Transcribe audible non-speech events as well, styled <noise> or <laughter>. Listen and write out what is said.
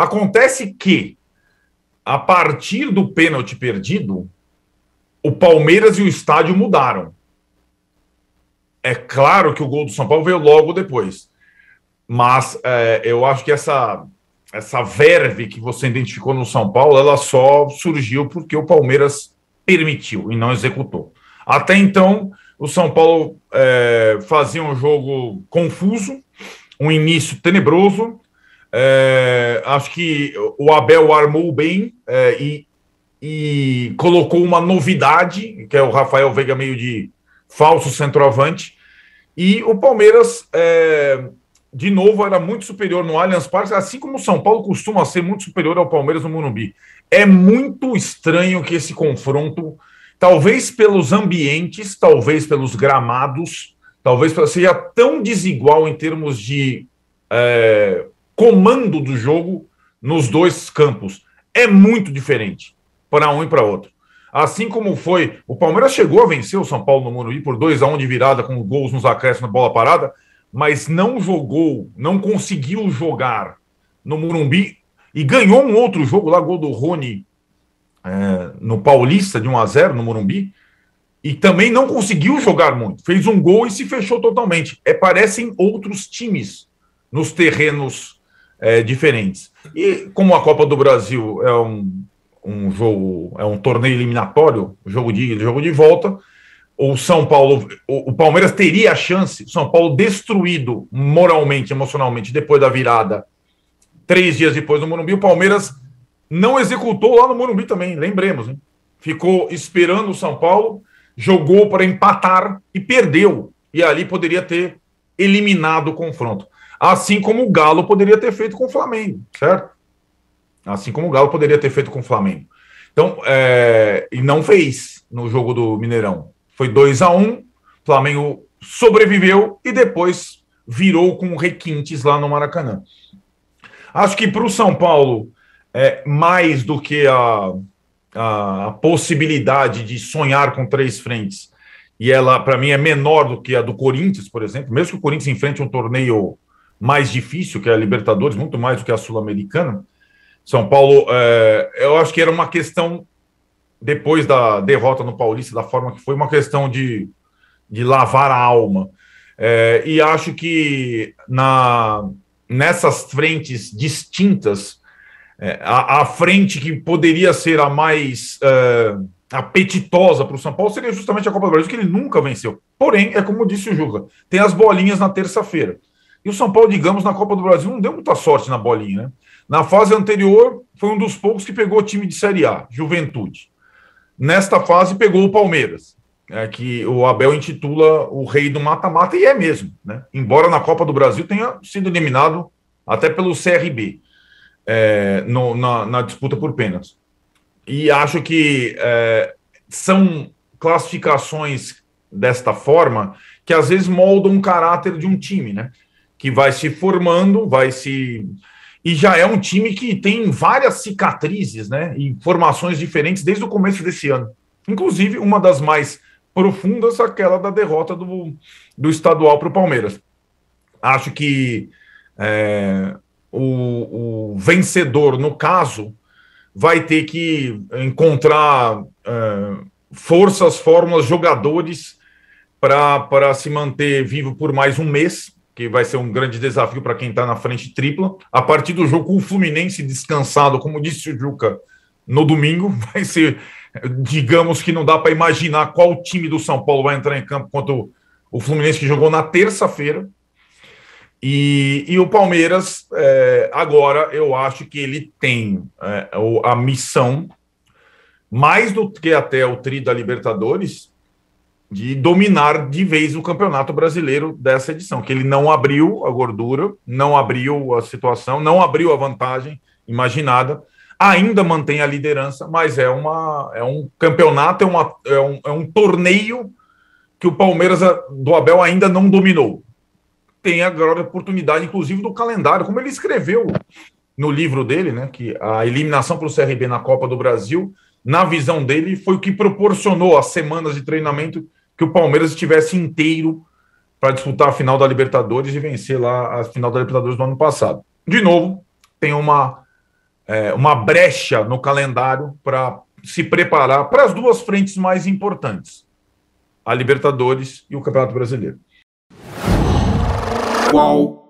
Acontece que, a partir do pênalti perdido, o Palmeiras e o estádio mudaram. É claro que o gol do São Paulo veio logo depois. Mas é, eu acho que essa, essa verve que você identificou no São Paulo, ela só surgiu porque o Palmeiras permitiu e não executou. Até então, o São Paulo é, fazia um jogo confuso, um início tenebroso, é, acho que o Abel armou bem é, e, e colocou uma novidade, que é o Rafael Veiga meio de falso centroavante. E o Palmeiras, é, de novo, era muito superior no Allianz Parque, assim como o São Paulo costuma ser muito superior ao Palmeiras no Morumbi. É muito estranho que esse confronto, talvez pelos ambientes, talvez pelos gramados, talvez seja tão desigual em termos de é, comando do jogo nos dois campos. É muito diferente para um e para outro. Assim como foi, o Palmeiras chegou a vencer o São Paulo no Morumbi por 2 a 1 um de virada com gols nos acréscimos na bola parada, mas não jogou, não conseguiu jogar no Morumbi e ganhou um outro jogo lá, gol do Rony é, no Paulista de 1 a 0 no Morumbi e também não conseguiu jogar muito. Fez um gol e se fechou totalmente. É parecem outros times nos terrenos é, diferentes. E como a Copa do Brasil é um, um jogo, é um torneio eliminatório, jogo de jogo de volta, o São Paulo, o, o Palmeiras teria a chance, São Paulo destruído moralmente, emocionalmente, depois da virada, três dias depois do Morumbi, o Palmeiras não executou lá no Morumbi também, lembremos, hein? ficou esperando o São Paulo, jogou para empatar e perdeu. E ali poderia ter eliminado o confronto. Assim como o Galo poderia ter feito com o Flamengo, certo? Assim como o Galo poderia ter feito com o Flamengo. Então, é, e não fez no jogo do Mineirão. Foi 2 a 1 um, Flamengo sobreviveu e depois virou com requintes lá no Maracanã. Acho que para o São Paulo, é, mais do que a, a, a possibilidade de sonhar com três frentes, e ela, para mim, é menor do que a do Corinthians, por exemplo, mesmo que o Corinthians enfrente um torneio mais difícil que é a Libertadores, muito mais do que a Sul-Americana. São Paulo, é, eu acho que era uma questão, depois da derrota no Paulista, da forma que foi, uma questão de, de lavar a alma. É, e acho que na, nessas frentes distintas, é, a, a, frente que poderia ser a mais é, apetitosa para o São Paulo seria justamente a Copa do Brasil, que ele nunca venceu. Porém, é como disse o Juca, tem as bolinhas na terça-feira. E o São Paulo, digamos, na Copa do Brasil não deu muita sorte na bolinha, né? Na fase anterior, foi um dos poucos que pegou o time de Série A, Juventude. Nesta fase, pegou o Palmeiras, né? que o Abel intitula o rei do mata-mata, e é mesmo, né? Embora na Copa do Brasil tenha sido eliminado até pelo CRB é, no, na, na, disputa por pênaltis. E acho que é, são classificações desta forma que às vezes moldam o caráter de um time, né? que vai se formando, vai se. E já é um time que tem várias cicatrizes, né? E formações diferentes desde o começo desse ano. Inclusive, uma das mais profundas, aquela da derrota do, do estadual para o Palmeiras. Acho que é, o, o vencedor, no caso, vai ter que encontrar é, forças, fórmulas, jogadores para se manter vivo por mais um mês que vai ser um grande desafio para quem está na frente tripla. A partir do jogo com o Fluminense descansado, como disse o Juca, no domingo, <laughs> vai ser, digamos que não dá para imaginar qual time do São Paulo vai entrar em campo contra o, Fluminense que jogou na terça-feira. E, e, o Palmeiras, é, agora, eu acho que ele tem é, a missão, mais do que até o tri da Libertadores, de dominar de vez o campeonato brasileiro dessa edição, que ele não abriu a gordura, não abriu a situação, não abriu a vantagem imaginada, ainda mantém a liderança, mas é, uma, é um campeonato, é, uma, é, um, é um torneio que o Palmeiras do Abel ainda não dominou. Tem agora a oportunidade, inclusive, do calendário, como ele escreveu no livro dele, né, que a eliminação para o CRB na Copa do Brasil, na visão dele, foi o que proporcionou as semanas de treinamento que o Palmeiras estivesse inteiro para disputar a final da Libertadores e vencer lá a final da Libertadores do ano passado. De novo, tem uma, é, uma brecha no calendário para se preparar para as duas frentes mais importantes: a Libertadores e o Campeonato Brasileiro. Qual